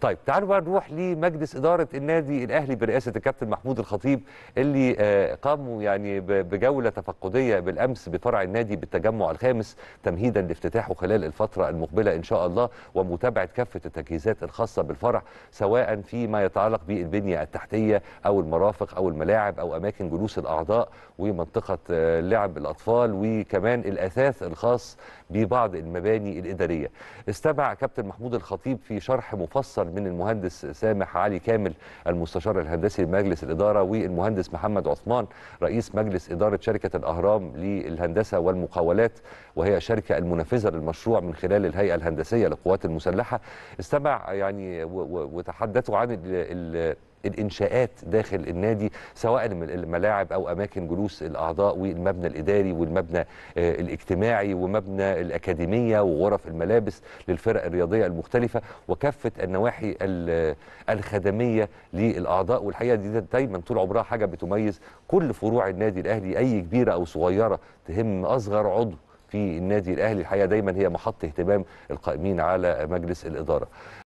طيب تعالوا بقى نروح لمجلس اداره النادي الاهلي برئاسه الكابتن محمود الخطيب اللي آه، قاموا يعني بجوله تفقديه بالامس بفرع النادي بالتجمع الخامس تمهيدا لافتتاحه خلال الفتره المقبله ان شاء الله ومتابعه كافه التجهيزات الخاصه بالفرع سواء فيما يتعلق بالبنيه التحتيه او المرافق او الملاعب او اماكن جلوس الاعضاء ومنطقه آه، لعب الاطفال وكمان الاثاث الخاص ببعض المباني الاداريه. استمع كابتن محمود الخطيب في شرح مفصل من المهندس سامح علي كامل المستشار الهندسي لمجلس الإدارة والمهندس محمد عثمان رئيس مجلس إدارة شركة الأهرام للهندسة والمقاولات وهي الشركة المنفذة للمشروع من خلال الهيئة الهندسية للقوات المسلحة استمع يعني وتحدثوا عن ال ال الانشاءات داخل النادي سواء الملاعب او اماكن جلوس الاعضاء والمبنى الاداري والمبنى آه، الاجتماعي ومبنى الاكاديميه وغرف الملابس للفرق الرياضيه المختلفه وكافه النواحي الخدميه للاعضاء والحقيقه دي دايما طول عمرها حاجه بتميز كل فروع النادي الاهلي اي كبيره او صغيره تهم اصغر عضو في النادي الاهلي الحقيقه دايما هي محط اهتمام القائمين على مجلس الاداره